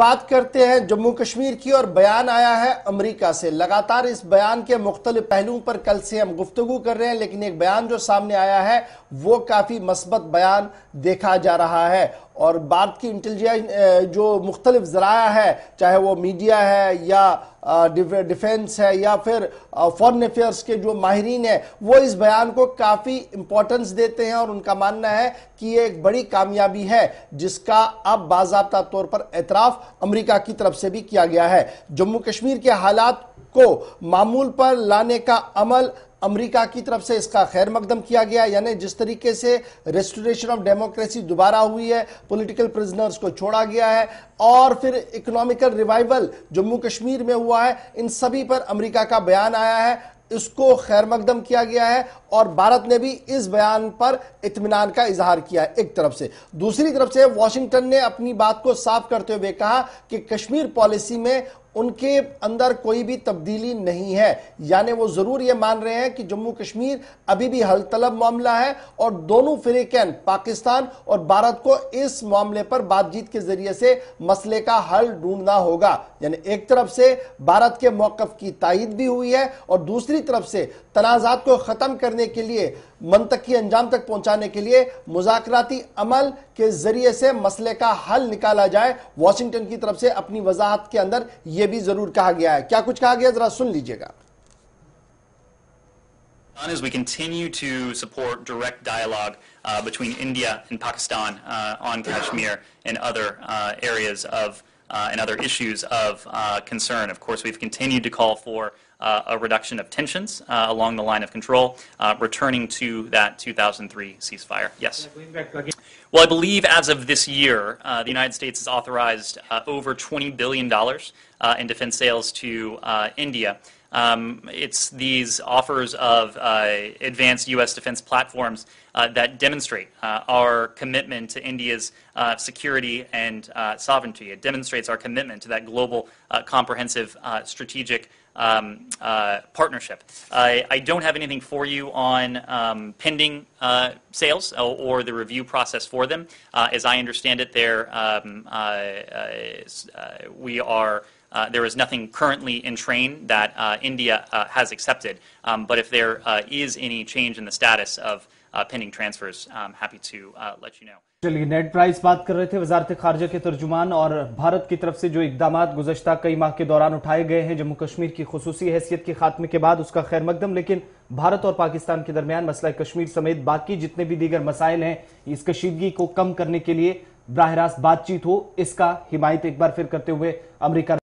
बात करते हैं जम्मू कश्मीर की और बयान आया है अमेरिका से लगातार इस बयान के मुख्तल पहलुओं पर कल से हम गुफ्तु कर रहे हैं लेकिन एक बयान जो सामने आया है वो काफ़ी मस्बत बयान देखा जा रहा है और बात की इंटेलिजेंस जो मुख्तलिफ ज़रा है चाहे वो मीडिया है या डिफेंस है या फिर फॉरन अफेयर्स के जो माहरीन है वो इस बयान को काफ़ी इम्पोर्टेंस देते हैं और उनका मानना है कि ये एक बड़ी कामयाबी है जिसका अब बाबा तौर पर एतराफ़ अमरीका की तरफ से भी किया गया है जम्मू कश्मीर के हालात को मामूल पर लाने का अमल अमेरिका की तरफ से इसका खैर मकदम किया गया यानी जिस तरीके से रेस्टोरेशन ऑफ डेमोक्रेसी दोबारा हुई है पॉलिटिकल प्रिजनर्स को छोड़ा गया है और फिर इकोनॉमिकल रिवाइवल जम्मू कश्मीर में हुआ है इन सभी पर अमेरिका का बयान आया है इसको खैर मकदम किया गया है और भारत ने भी इस बयान पर इतमान का इजहार किया है एक तरफ से दूसरी तरफ से वॉशिंगटन ने अपनी बात को साफ करते हुए कहा कि कश्मीर पॉलिसी में उनके अंदर कोई भी तब्दीली नहीं है यानी वो ज़रूर ये मान रहे हैं कि जम्मू कश्मीर अभी भी हल तलब मामला है और दोनों फ्रीकैन पाकिस्तान और भारत को इस मामले पर बातचीत के जरिए से मसले का हल ढूंढना होगा यानी एक तरफ से भारत के मौकफ की तइद भी हुई है और दूसरी तरफ से तनाजात को ख़त्म करने के लिए मनतकी अंजाम तक पहुंचाने के लिए मुजाकती अमल के जरिए से मसले का हल निकाला जाए वॉशिंगटन की तरफ से अपनी वजाहत के अंदर यह भी जरूर कहा गया है क्या कुछ कहा गया जरा सुन लीजिएगा As we continue to support direct dialogue uh, between India and Pakistan uh, on Kashmir and other uh, areas of Uh, and other issues of uh, concern. Of course, we've continued to call for uh, a reduction of tensions along the line of control, returning to that 2003 ceasefire. Yes. Well, I believe as of this year, uh, the United States has authorized uh, over $20 billion uh, in defense sales to India. Um, it's these offers of uh, advanced U.S. defense platforms uh, that demonstrate uh, our commitment to India's uh, security and uh, sovereignty. It demonstrates our commitment to that global uh, comprehensive strategic um, uh, partnership. I, I, don't have anything for you on um, pending uh, sales or, or, the review process for them. Uh, as I understand it, there um, uh, uh, uh, we are. there is nothing currently in train that India has accepted, um, but if there is any change in the status of Uh, pending transfers. I'm happy to uh, let you चलिए net price बात कर रहे थे वजारत खारजा के तर्जुमान और भारत की तरफ से जो इकदाम गुजशत कई माह के दौरान उठाए गए हैं जम्मू कश्मीर की खसूसी हैसियत के खात्मे के बाद उसका खैर मकदम लेकिन भारत और पाकिस्तान के दरमियान मसला कश्मीर समेत बाकी जितने भी दीगर मसाइल हैं इस कशीदगी को कम करने के लिए बरह रास्त बातचीत हो इसका हिमायत एक बार फिर करते हुए अमरीका